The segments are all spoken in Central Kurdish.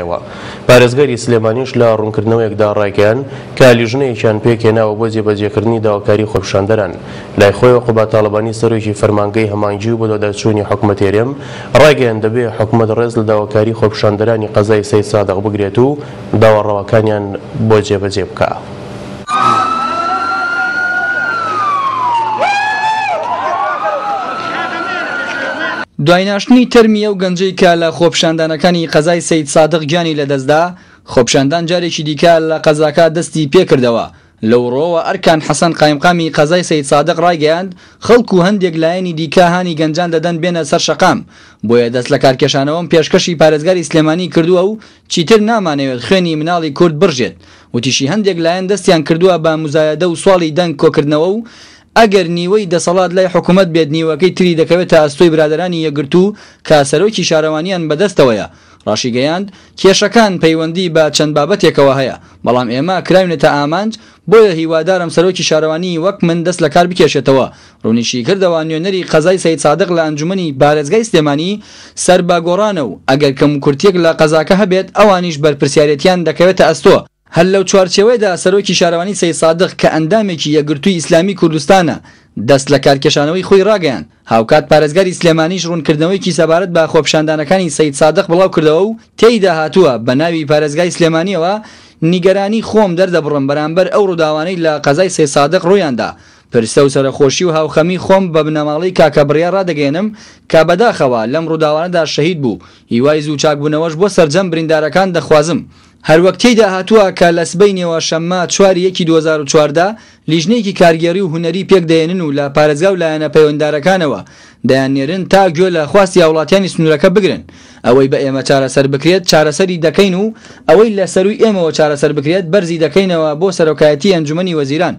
ەوە پارێزگەری سلێمانیش لە ڕوونکردنەوەیەکدا ڕایگەیان کالیژنەیەکیان پێکێناوە بۆ جێبەجێکردنی داواکاری خۆپشاندەران لای خۆی قوبا تاالبانی سەرۆکی فەرمانگەی هەمانگی بۆ دەدەرچوونی حکوومەتێرێم ڕایگەیان دەبێت حکوومەت ڕێز لە داواکاری خۆپشاندەرانی قەزای سەی سادەق بگرێت و داواڕەوەکانیان بۆ جێبەجێ بکە. دوای ناشتنی تەرمیە و گەنجەی کا لە خۆپشاندانەکانی قەزای سید سادق گیانی لەدەستدا خۆپشاندان جارێکی دیکە لە قەزاکە دەستی پێکردەوە لەو ڕۆوە ئەرکان حەسەن قایمقامی قەزای سید سادق ڕایگەیاند خەڵکو هەندێک لایەنی دیکەهانی گەنجان دەدەن بێنە سەر شەقام بۆیە دەست لە کارکێشانەوەم پێشکەشی پارێزگاری سلێمانی کردووە و چیتر نامانەوێت خوێنی مناڵی کورد برژێت وتیشی هەندێک لایەن دەستیان کردووە بە مزایەدە و سواڵی دەنگ کۆکردنەوە و ئەگەر نیوەی دەسەڵات لای حکوومەت بێت نیوەکەی تری دەکەوێت تا ئەستۆی برادرانی یەگرتو و کاسەرۆکی شارەوانیان بەدەستەوەیە ڕاشی گەیاند کێشەکان پەیوەندی بە چەند بابەتێکەوە هەیە بەڵام ئێمە کراونێتە ئامانج بۆیە هیوادارم سەرۆکی شارەوانی وەک من دەست لە کار بکێشێتەوە ڕونیشی کردەوە نوێنەری قەزای سەید سادق لە ئەنجومی بارێزگای سلێمانی سەر باگۆڕانە و ئەگەر کەم کورتێک لە قەزاکە هەبێت ئەوانیش بەرپسیارەتیان دەکەوێتە ئەستۆ هەر لەو چوارچەوەیدا سەرۆکی شارەوانی سەی سادق کە ئەندامێکی یەگرتووی ئیسلامی کوردستانە دەست لە کارکێشانەوەی خۆی ڕاگەیان هاوکات پارێزگاری سلێمانیش ڕوونکردنەوەیکی سەبارەت بە خۆپشاندانەکانی سەید سادق بڵاو کردەوە و تێیدا هاتووە بە ناوی پارێزگای سلێمانیەوە نیگەرانی خۆم دەردەبڕم بەرامبەر ئەو ڕووداوانەی لە قەزای سەی سادق ڕۆیاندا پرسە و سەرخۆشی و هاوخەمی خۆم بە بنەماڵی کاکەبریا ڕدەگەێنم کا بەداخەوە لەم ڕووداوانەدا شەهید بوو هیوای زوو چاکبوونەوەش بۆ سەرجەم بریندارەکان دەخوازم. هەروەکتەیدا هاتووە کە لەسبەی نێوە شەمما چواری یەکی 2014 لیژنێکی کارگەری و هوەری پێک دەێنن و لە پارێزگا و لایەنە پەیوەنددارەکانەوە دەیانێرن تا گوێ لە خواستی وڵاتیانی سنوورەکە بگرن ئەوەی بە ئێمە چارەسەر بکرێت چارەسەری دەکەین و ئەوەی لە سەروی ئێمەوە چارەسەر بکرێت بەرزی دەکەینەوە بۆ سەرۆکایەتی ئەنجومی وەزیران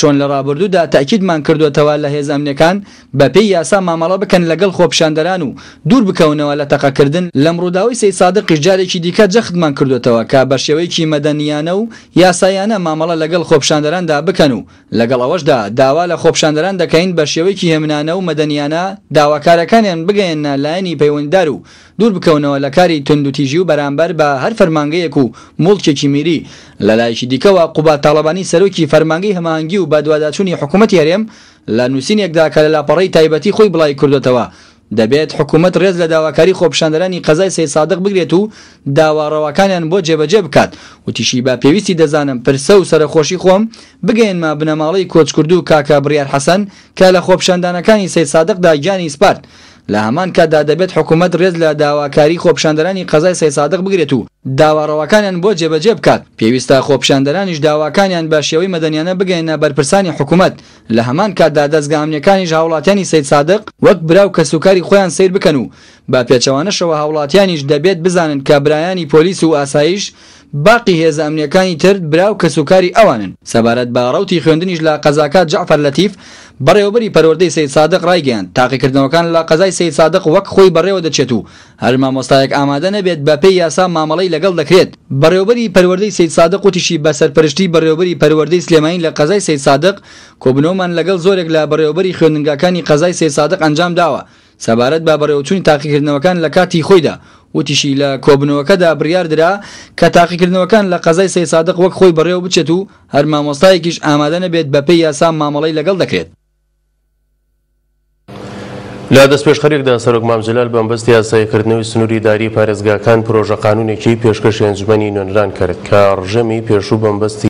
چۆن لە ڕابردوودا تاکیدمان کردوێتەوە لە هێزانامنەکان بە پێی یاسا مامەڵە بکەن لەگەڵ خۆپشاندەران و دوور بکەونەوە لە تەقەکردن لەم ڕووداوی سەی سادقی جارێکی دیکە جەختمان کردوێتەوە کە بە شێوەیەکی مەدەنیانە و یاسایانە مامەڵە لەگەڵ خۆپشاندەراندا بکەن و لەگەڵ ئەوەشدا داوا لە خۆپشاندەران دەکەین بە شێوەیەکی هێمنانە و مەدەنیانە داواکارەکانیان بگەێنە لایەنی پەیوەنددار و دوور بکەونەوە لە کاری تونندوتیژی و بەرامبەر بە هەر فەرمانگەیەک و مڵکێکی میری لە لایکی دیکەوە قوبا تاالبانی سەرۆکی فەرمانگەی هەمانگی و بەدوواداچوونی حکوومەتی هەرێم لە نووسینێکدا کە لە لاپەڕی تایبەتی خۆی بڵای کردێتەوە دەبێت حکوومەت ڕێز لە داواکاری خۆپشاندەرانی قەزای سی سادق بگرێت و داواڕەوەکانیان بۆ جێبەجێ بکات وتیشی با پێویستی دەزانم پرسە و سەرخۆشی خۆم بگەینما بنەماڵی کۆچکرد و کاکا بریار حەسەن کە لە خۆپشاندانەکانی سی سادق داگیانی سپارت لە هەمان کادا دەبێت حکوومەت ڕێز لە داواکاری خۆپشاندەرانی قەزای سەیسادق بگرێت و داواڕەوەکانیان بۆ جێبەجێ بکات پێویستە خۆپشاندەرانیش داواکانیان بە شێوەی مەدەنیانە بگەینە بەرپرسانی حکوومەت لە هەمان کادا دەستگامنیەکانی هاوڵاتیانی سید سادق وەک براو کە سوکاری خۆیان سیر بکەن و بە پێچەوانەشەوە هاوڵاتیانیش دەبێت بزانن کە برایانی پۆلیس و ئاسااییش باقی هێز ئەمنیەکانی تر براو کە سوکاری ئەوانن سەبارەت بە ڕوتی خوێندنیش لە قەزاکات جعفەر لەتیف بەڕێوەبەری پەرۆردەی سید سادق ڕایگەیان تاقیکردنەوەکان لە قەزای سید سادق وەک خۆی بەڕێوە دەچێت و هەر مامۆستایەک ئامادە نەبێت بە پێی یاسا مامەڵی لەگەڵ دەکرێت بەڕێوبەری پەروەردەی سید سادق وتیشی بە سەرپەرشتی بەڕێوبەری پەروەردەی سلێمانی لە قەزای سید سادق کۆبنەوەمان لەگەڵ زۆرێک لە بەڕێوبەری خوێندنگاکانی قەزای سید سادق ئەنجام داوە سەبارەت بە بەڕێوچوونی تاقیکردنەوەکان لە کاتی خۆیدا وتیشی لە کۆبنەوەکەدا بریار درا کە تاقیکردنەوەکان لە قەزای سەی سادق وەک خۆی بەڕێوە بچێت و هەر مامۆستایەکیش ئامادە نەبێت بە پێی یاسا مامەڵی لەگەڵ دەکرێت لا دەست پێشخەرێکدا سەرۆک مامجلال بەمبستی یاساییکردنەوەی سنووری داری پارێزگاکان پرۆژە قانونێکی پێشکەش ئەنجمەنی نوێنران کرد کە ڕژەمی پێشوو بەمبستی